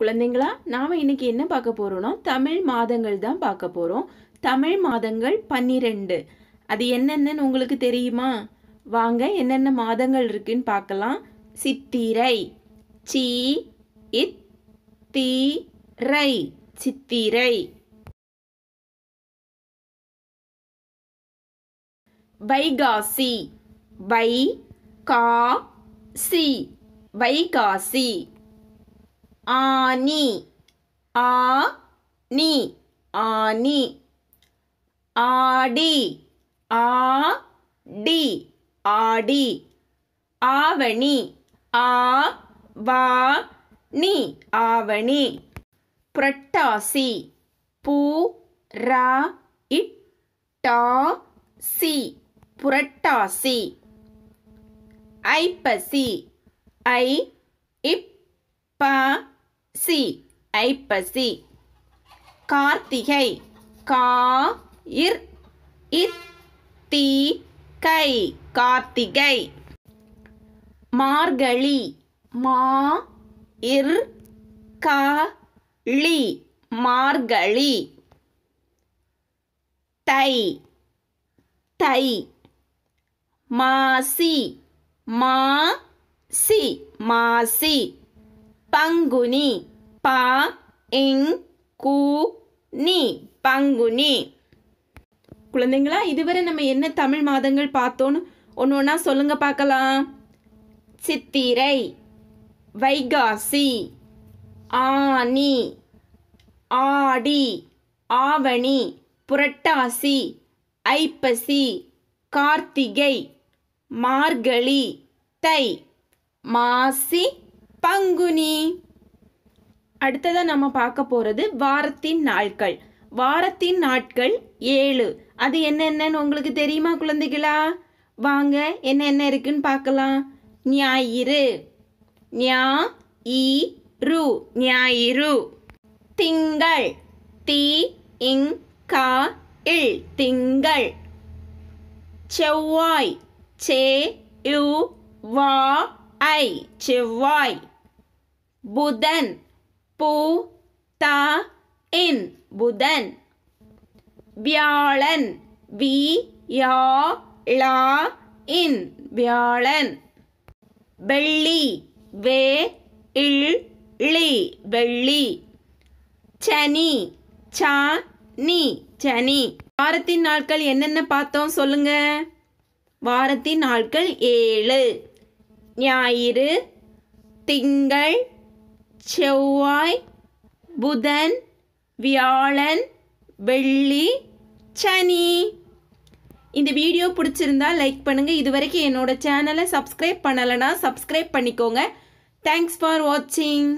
குழந்தைங்களா நாம் இன்னைக்கு என்ன பார்க்க போறோம் தமிழ் மாதங்கள் தான் பார்க்க போகிறோம் தமிழ் மாதங்கள் பன்னிரெண்டு அது என்னென்னு உங்களுக்கு தெரியுமா வாங்க என்னென்ன மாதங்கள் இருக்குன்னு பார்க்கலாம் சித்திரை சி இத் ரை சித்திரை வைகாசி வை கா சி வைகாசி ஆனி ஆ நீ ஆனி ஆடி ஆ டி ஆடி ஆவணி ஆ வா நீ ஆவணி புரட்டாசி பூ ரா இட்டா சி புரட்டாசி ஐப்பசி ஐ இப்ப சி ஐப்பசி கார்த்திகை கா இர் இத்தி கை கார்த்திகை மார்கழி மா இர் க மார்கழி தை தை மாசி மாசி மாசி பங்குனி பா இங் கு நீ பங்குனி குழந்தைங்களா இதுவரை நம்ம என்ன தமிழ் மாதங்கள் பார்த்தோன்னு ஒன்று ஒன்றா சொல்லுங்க பார்க்கலாம் சித்திரை வைகாசி ஆனி ஆடி ஆவணி புரட்டாசி ஐப்பசி கார்த்திகை மார்கழி தை மாசி பங்குனி அடுத்ததாக நம்ம பார்க்க போகிறது வாரத்தின் நாட்கள் வாரத்தின் நாட்கள் ஏழு அது என்னென்னு உங்களுக்கு தெரியுமா குழந்தைகளா வாங்க என்ன என்ன இருக்குன்னு பார்க்கலாம் ஞாயிறு ஞா இ ரு ஞாயிறு திங்கள் தி இங் கா இல் திங்கள் செவ்வாய் சே யு வா ஐ செவ்வாய் புதன் பூ தா இன் புதன் வியாழன் வி யா லா இன் வியாழன் வெள்ளி வே இல் ளி வெள்ளி சனி சா நீ சனி வாரத்தின் நாட்கள் என்னென்ன பார்த்தோம் சொல்லுங்க வாரத்தின் நாட்கள் ஏழு ஞாயிறு திங்கள் செவ்வாய் புதன் வியாழன் வெள்ளி சனி இந்த வீடியோ பிடிச்சிருந்தா லைக் பண்ணுங்கள் இது வரைக்கும் என்னோடய சேனலை சப்ஸ்கிரைப் பண்ணலைன்னா சப்ஸ்கிரைப் பண்ணிக்கோங்க தேங்க்ஸ் ஃபார் வாட்சிங்